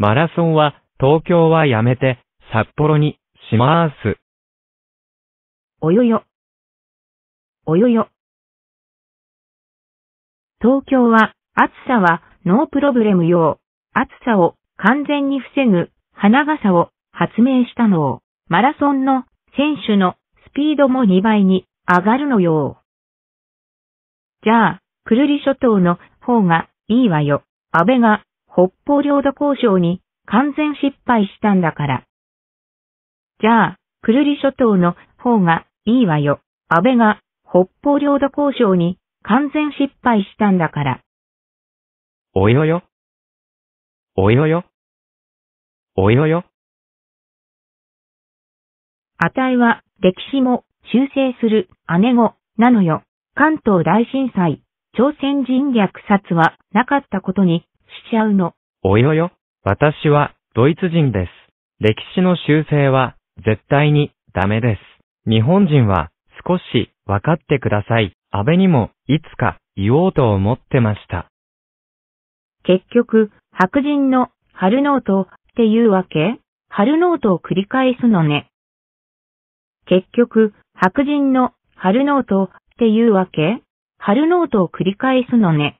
マラソンは東京はやめて札幌にしまーす。およよ。およよ。東京は暑さはノープロブレム用。暑さを完全に防ぐ花傘を発明したのを、マラソンの選手のスピードも2倍に上がるのよ。じゃあ、くるり諸島の方がいいわよ。安倍が北方領土交渉に完全失敗したんだから。じゃあ、くるり諸島の方がいいわよ。安倍が北方領土交渉に完全失敗したんだから。およよ。およよ。およよ。値は歴史も修正する姉子なのよ。関東大震災、朝鮮人虐殺はなかったことにちゃうの。およよ、私はドイツ人です。歴史の修正は絶対にダメです。日本人は少し分かってください。安倍にもいつか言おうと思ってました。結局、白人の春ノートっていうわけ春ノートを繰り返すのね。結局、白人の春ノートっていうわけ春ノートを繰り返すのね。